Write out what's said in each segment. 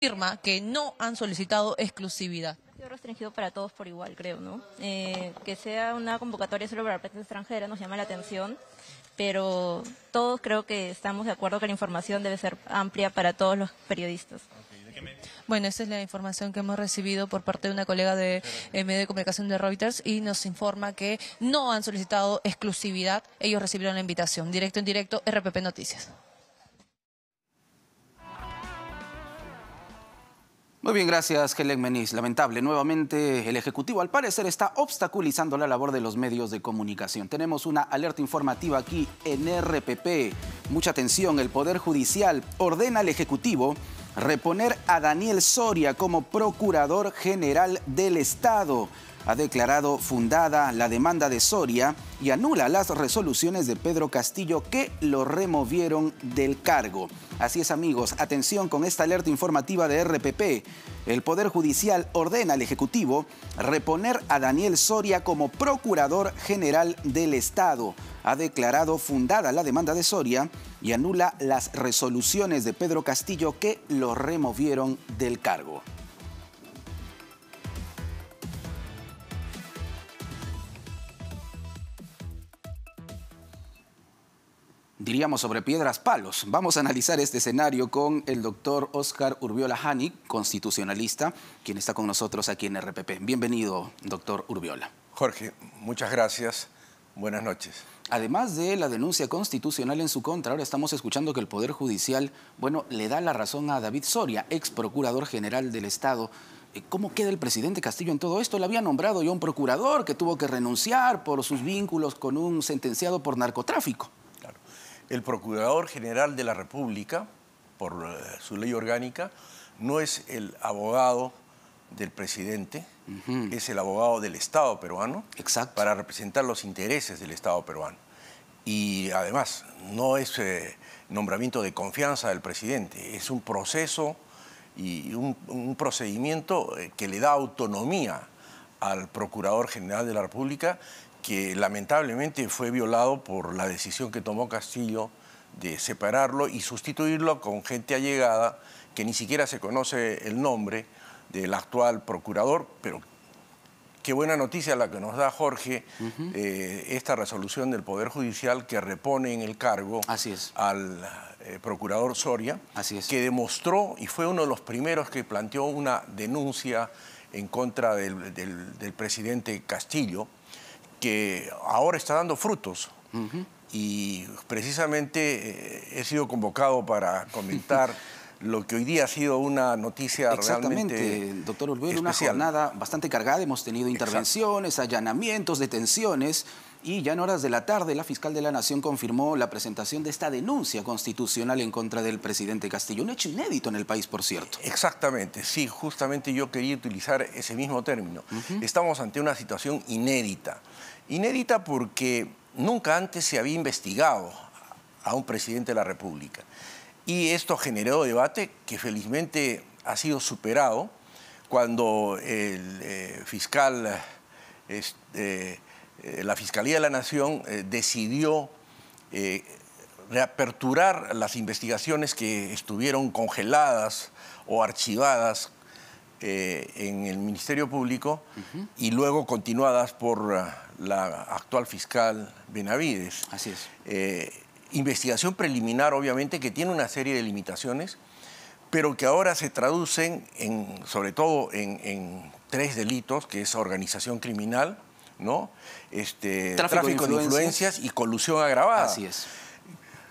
Firma que no han solicitado exclusividad restringido para todos por igual, creo, ¿no? Eh, que sea una convocatoria solo para prensa extranjera nos llama la atención, pero todos creo que estamos de acuerdo que la información debe ser amplia para todos los periodistas. Bueno, esa es la información que hemos recibido por parte de una colega de eh, de comunicación de Reuters y nos informa que no han solicitado exclusividad, ellos recibieron la invitación. Directo en directo, RPP Noticias. Muy bien, gracias, Helen Meniz. Lamentable, nuevamente el Ejecutivo al parecer está obstaculizando la labor de los medios de comunicación. Tenemos una alerta informativa aquí en RPP. Mucha atención, el Poder Judicial ordena al Ejecutivo reponer a Daniel Soria como Procurador General del Estado ha declarado fundada la demanda de Soria y anula las resoluciones de Pedro Castillo que lo removieron del cargo. Así es amigos, atención con esta alerta informativa de RPP. El Poder Judicial ordena al Ejecutivo reponer a Daniel Soria como Procurador General del Estado. Ha declarado fundada la demanda de Soria y anula las resoluciones de Pedro Castillo que lo removieron del cargo. diríamos sobre piedras palos. Vamos a analizar este escenario con el doctor Oscar Urbiola Hani, constitucionalista, quien está con nosotros aquí en RPP. Bienvenido, doctor Urbiola. Jorge, muchas gracias. Buenas noches. Además de la denuncia constitucional en su contra, ahora estamos escuchando que el Poder Judicial, bueno, le da la razón a David Soria, ex procurador general del Estado. Eh, ¿Cómo queda el presidente Castillo en todo esto? Le había nombrado ya un procurador que tuvo que renunciar por sus vínculos con un sentenciado por narcotráfico el Procurador General de la República, por eh, su ley orgánica, no es el abogado del presidente, es el abogado del Estado peruano para representar los intereses del Estado peruano. Y además, no es eh, nombramiento de confianza del presidente, es un proceso y un procedimiento eh, que le da autonomía al Procurador General de la República que lamentablemente fue violado por la decisión que tomó Castillo de separarlo y sustituirlo con gente allegada que ni siquiera se conoce el nombre del actual procurador, pero qué buena noticia la que nos da Jorge, eh, esta resolución del Poder Judicial que repone en el cargo al eh, procurador Soria, que demostró y fue uno de los primeros que planteó una denuncia en contra del presidente Castillo que ahora está dando frutos. Y precisamente eh, he sido convocado para comentar lo que hoy día ha sido una noticia Exactamente, doctor Olvera, una jornada bastante cargada. Hemos tenido intervenciones, allanamientos, detenciones, y ya en horas de la tarde, la fiscal de la Nación confirmó la presentación de esta denuncia constitucional en contra del presidente Castillo. Un hecho inédito en el país, por cierto. Exactamente, sí, justamente yo quería utilizar ese mismo término. Estamos ante una situación inédita. Inédita porque nunca antes se había investigado a un presidente de la República. Y esto generó debate que felizmente ha sido superado cuando el eh, fiscal... Eh, este, eh, la Fiscalía de la Nación eh, decidió eh, reaperturar las investigaciones que estuvieron congeladas o archivadas en el Ministerio Público y luego continuadas por la actual fiscal Benavides. Así es. investigación preliminar, obviamente, que tiene una serie de limitaciones, pero que ahora se traducen, sobre todo, en, en tres delitos, que es organización criminal, ¿no? Este, tráfico, de influencias. y colusión agravada. Así es.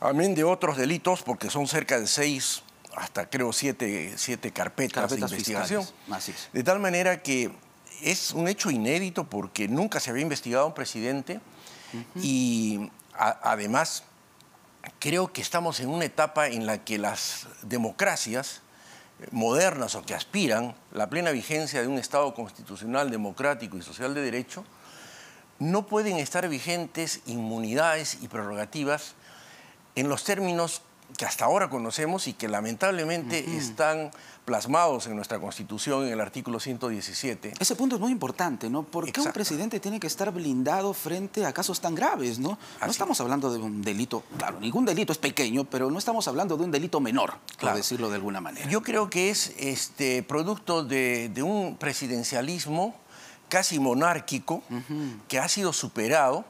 Amén de otros delitos, porque son cerca de seis, hasta creo siete, carpetas, de investigación. De tal manera que es un hecho inédito porque nunca se había investigado un presidente y además creo que estamos en una etapa en la que las democracias modernas o que aspiran la plena vigencia de un Estado constitucional, democrático y social de derecho, no pueden estar vigentes inmunidades y prerrogativas en los términos que hasta ahora conocemos y que lamentablemente están plasmados en nuestra Constitución en el artículo 117. Ese punto es muy importante, ¿no? ¿Por qué un presidente tiene que estar blindado frente a casos tan graves, ¿no? No estamos hablando de un delito, claro, ningún delito es pequeño, pero no estamos hablando de un delito menor, por decirlo de alguna manera. Yo creo que es este, producto de un presidencialismo casi monárquico que ha sido superado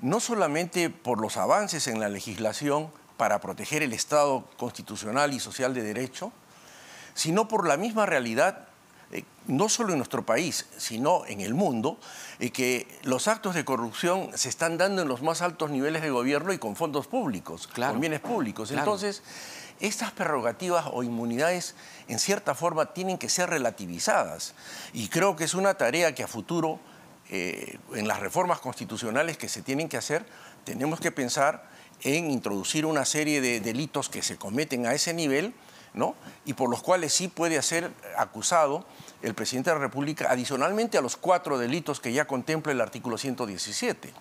no solamente por los avances en la legislación para proteger el Estado constitucional y social de derecho, sino por la misma realidad eh, no solo en nuestro país, sino en el mundo, y eh, que los actos de corrupción se están dando en los más altos niveles de gobierno y con fondos públicos, con bienes públicos. Entonces, estas prerrogativas o inmunidades, en cierta forma, tienen que ser relativizadas. Y creo que es una tarea que a futuro, eh, en las reformas constitucionales que se tienen que hacer, tenemos que pensar en introducir una serie de delitos que se cometen a ese nivel y por los cuales sí puede ser acusado el presidente de la República, adicionalmente a los cuatro delitos que ya contempla el artículo 117.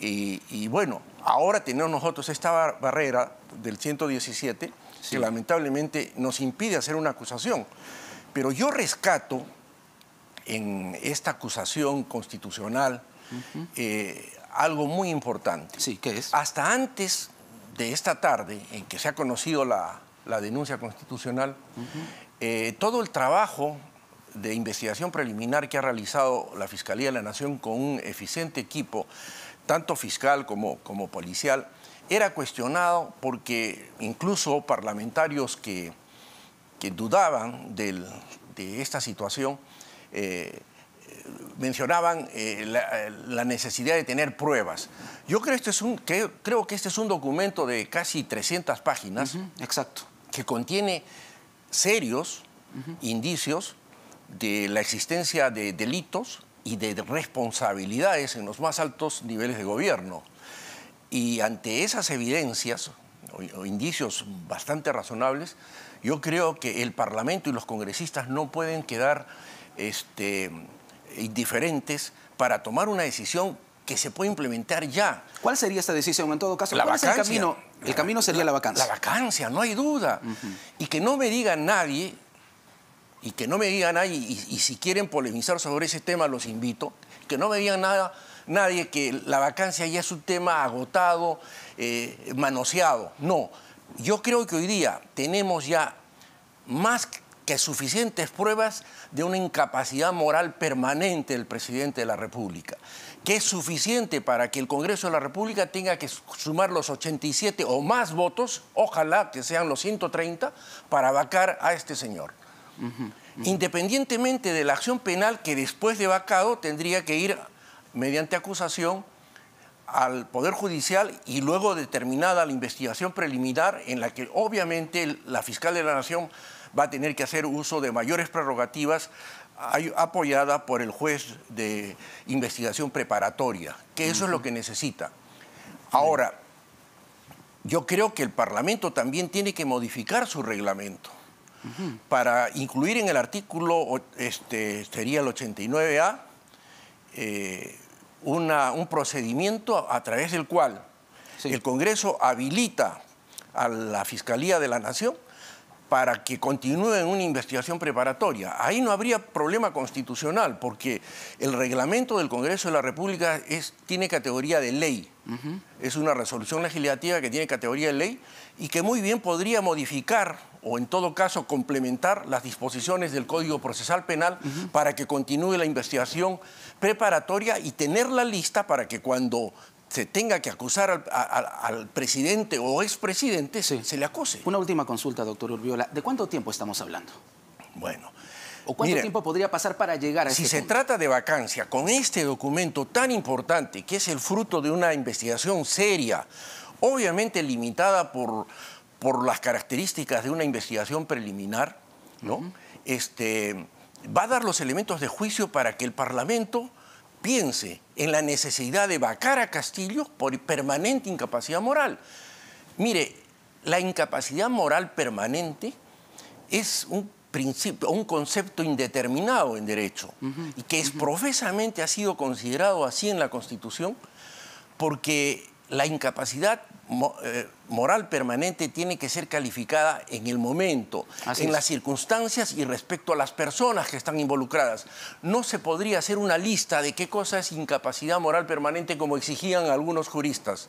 y, bueno, ahora tenemos nosotros esta barrera del 117 que lamentablemente nos impide hacer una acusación. Pero yo rescato en esta acusación constitucional eh, algo muy importante. Sí, ¿qué es? Hasta antes de esta tarde en que se ha conocido la, la denuncia constitucional, eh, todo el trabajo de investigación preliminar que ha realizado la Fiscalía de la Nación con un eficiente equipo, tanto fiscal como, como policial, era cuestionado porque incluso parlamentarios que, dudaban de esta situación eh, mencionaban eh, la, necesidad de tener pruebas. Yo creo, este es un, que, creo que este es un documento de casi 300 páginas. exacto que contiene serios indicios de la existencia de delitos y de responsabilidades en los más altos niveles de gobierno. Y ante esas evidencias o, indicios bastante razonables, yo creo que el Parlamento y los congresistas no pueden quedar este, indiferentes para tomar una decisión que se puede implementar ya. ¿Cuál sería esta decisión en todo caso? ¿Cuál el camino? El camino sería la, vacancia. La vacancia, no hay duda. Y que no me diga nadie, y que no me diga nadie, y, si quieren polemizar sobre ese tema, los invito, que no me diga nada, nadie que la vacancia ya es un tema agotado, eh, manoseado. No, yo creo que hoy día tenemos ya más que suficientes pruebas de una incapacidad moral permanente del presidente de la República, que es suficiente para que el Congreso de la República tenga que sumar los 87 o más votos, ojalá que sean los 130, para vacar a este señor. Independientemente de la acción penal que después de vacado tendría que ir mediante acusación al Poder Judicial y luego determinada la investigación preliminar en la que obviamente la fiscal de la Nación va a tener que hacer uso de mayores prerrogativas apoyada por el juez de investigación preparatoria, que eso es lo que necesita. Ahora, yo creo que el Parlamento también tiene que modificar su reglamento para incluir en el artículo, este, sería el 89A, eh, un procedimiento a través del cual el Congreso habilita a la Fiscalía de la Nación para que continúe una investigación preparatoria. Ahí no habría problema constitucional, porque el reglamento del Congreso de la República tiene categoría de ley. Es una resolución legislativa que tiene categoría de ley y que muy bien podría modificar o en todo caso complementar las disposiciones del Código Procesal Penal para que continúe la investigación preparatoria y tenerla lista para que cuando se tenga que acusar al, presidente o expresidente, se le acuse. Una última consulta, doctor Urbiola. ¿De cuánto tiempo estamos hablando? Bueno. ¿O cuánto tiempo podría pasar para llegar a Si este Si se trata de vacancia, con este documento tan importante, que es el fruto de una investigación seria, obviamente limitada por, por las características de una investigación preliminar, ¿no? este, va a dar los elementos de juicio para que el Parlamento piense en la necesidad de vacar a Castillo por permanente incapacidad moral. Mire, la incapacidad moral permanente es un principio, un concepto indeterminado en derecho y que es profesamente ha sido considerado así en la Constitución porque la incapacidad eh, moral permanente tiene que ser calificada en el momento, en las circunstancias y respecto a las personas que están involucradas. No se podría hacer una lista de qué cosa es incapacidad moral permanente como exigían algunos juristas,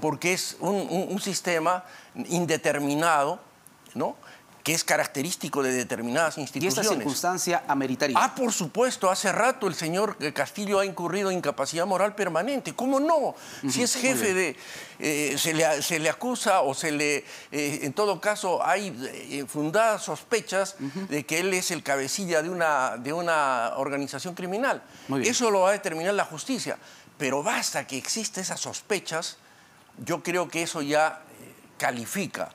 porque es un, un sistema indeterminado, ¿no? que es característico de determinadas instituciones. ¿Y esta circunstancia ameritaria? Ah, por supuesto, hace rato el señor eh, Castillo ha incurrido en incapacidad moral permanente. ¿Cómo no? Si es jefe de... Eh, se, le, acusa o se le... Eh, en todo caso, hay fundadas sospechas de que él es el cabecilla de una, de una organización criminal. Eso lo va a determinar la justicia. Pero basta que existan esas sospechas, yo creo que eso ya califica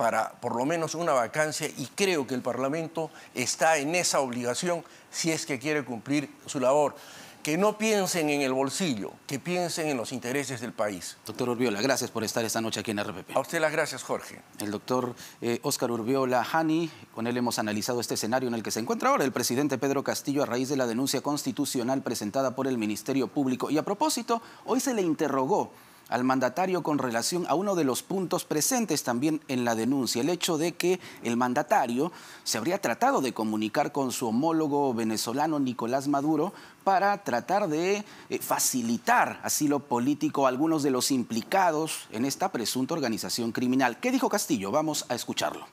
para por lo menos una vacancia y creo que el Parlamento está en esa obligación si es que quiere cumplir su labor. Que no piensen en el bolsillo, que piensen en los intereses del país. Doctor Urbiola, gracias por estar esta noche aquí en RPP. A usted las gracias, Jorge. El doctor Oscar eh, Urbiola Hani, con él hemos analizado este escenario en el que se encuentra ahora el presidente Pedro Castillo a raíz de la denuncia constitucional presentada por el Ministerio Público. Y a propósito, hoy se le interrogó al mandatario con relación a uno de los puntos presentes también en la denuncia, el hecho de que el mandatario se habría tratado de comunicar con su homólogo venezolano Nicolás Maduro para tratar de eh, facilitar asilo político a algunos de los implicados en esta presunta organización criminal. ¿Qué dijo Castillo? Vamos a escucharlo.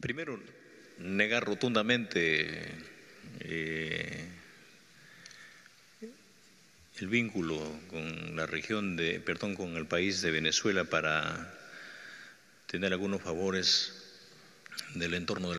Primero, negar rotundamente eh, el vínculo con la región de, perdón, con el país de Venezuela para tener algunos favores del entorno